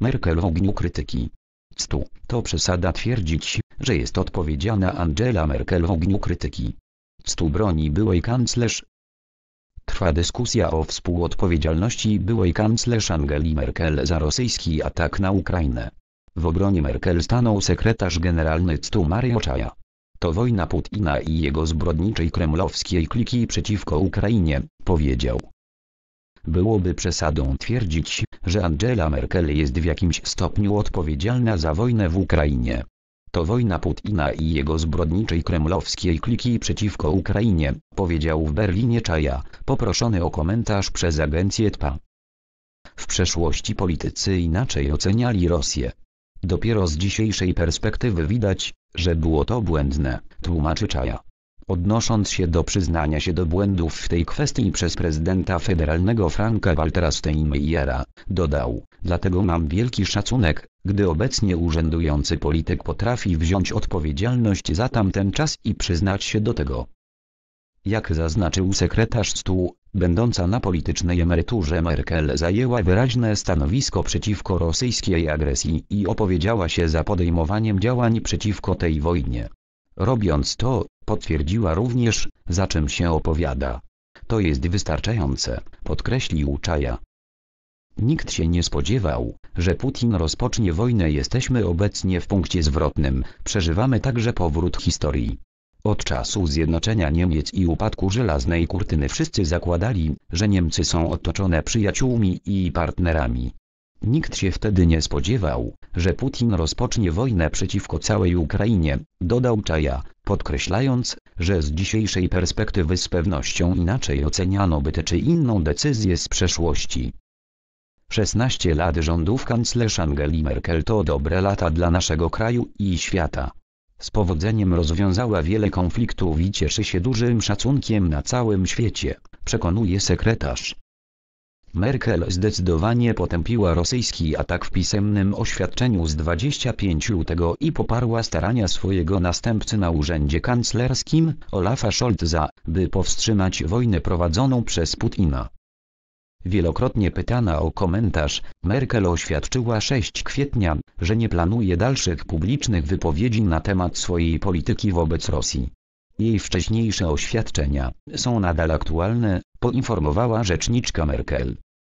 Merkel w ogniu krytyki. Stu, to przesada twierdzić, że jest odpowiedzialna Angela Merkel w ogniu krytyki. Stu broni byłej kanclerz. Trwa dyskusja o współodpowiedzialności byłej kanclerz Angeli Merkel za rosyjski atak na Ukrainę. W obronie Merkel stanął sekretarz generalny Stu Mario Czaja. To wojna Putina i jego zbrodniczej kremlowskiej kliki przeciwko Ukrainie, powiedział. Byłoby przesadą twierdzić, że Angela Merkel jest w jakimś stopniu odpowiedzialna za wojnę w Ukrainie. To wojna Putina i jego zbrodniczej kremlowskiej kliki przeciwko Ukrainie, powiedział w Berlinie Czaja, poproszony o komentarz przez agencję TPA. W przeszłości politycy inaczej oceniali Rosję. Dopiero z dzisiejszej perspektywy widać, że było to błędne, tłumaczy Czaja. Odnosząc się do przyznania się do błędów w tej kwestii przez prezydenta federalnego Franka Waltera Steinmeiera, dodał, dlatego mam wielki szacunek, gdy obecnie urzędujący polityk potrafi wziąć odpowiedzialność za tamten czas i przyznać się do tego. Jak zaznaczył sekretarz stół, będąca na politycznej emeryturze Merkel zajęła wyraźne stanowisko przeciwko rosyjskiej agresji i opowiedziała się za podejmowaniem działań przeciwko tej wojnie. Robiąc to, Potwierdziła również, za czym się opowiada. To jest wystarczające, podkreślił Czaja. Nikt się nie spodziewał, że Putin rozpocznie wojnę. Jesteśmy obecnie w punkcie zwrotnym, przeżywamy także powrót historii. Od czasu zjednoczenia Niemiec i upadku żelaznej kurtyny wszyscy zakładali, że Niemcy są otoczone przyjaciółmi i partnerami. Nikt się wtedy nie spodziewał, że Putin rozpocznie wojnę przeciwko całej Ukrainie, dodał Czaja, podkreślając, że z dzisiejszej perspektywy z pewnością inaczej oceniano by tę czy inną decyzję z przeszłości. 16 lat rządów kanclerz Angeli Merkel to dobre lata dla naszego kraju i świata. Z powodzeniem rozwiązała wiele konfliktów i cieszy się dużym szacunkiem na całym świecie, przekonuje sekretarz. Merkel zdecydowanie potępiła rosyjski atak w pisemnym oświadczeniu z 25 lutego i poparła starania swojego następcy na urzędzie kanclerskim, Olafa Scholza, by powstrzymać wojnę prowadzoną przez Putina. Wielokrotnie pytana o komentarz, Merkel oświadczyła 6 kwietnia, że nie planuje dalszych publicznych wypowiedzi na temat swojej polityki wobec Rosji. Jej wcześniejsze oświadczenia są nadal aktualne, poinformowała rzeczniczka Merkel.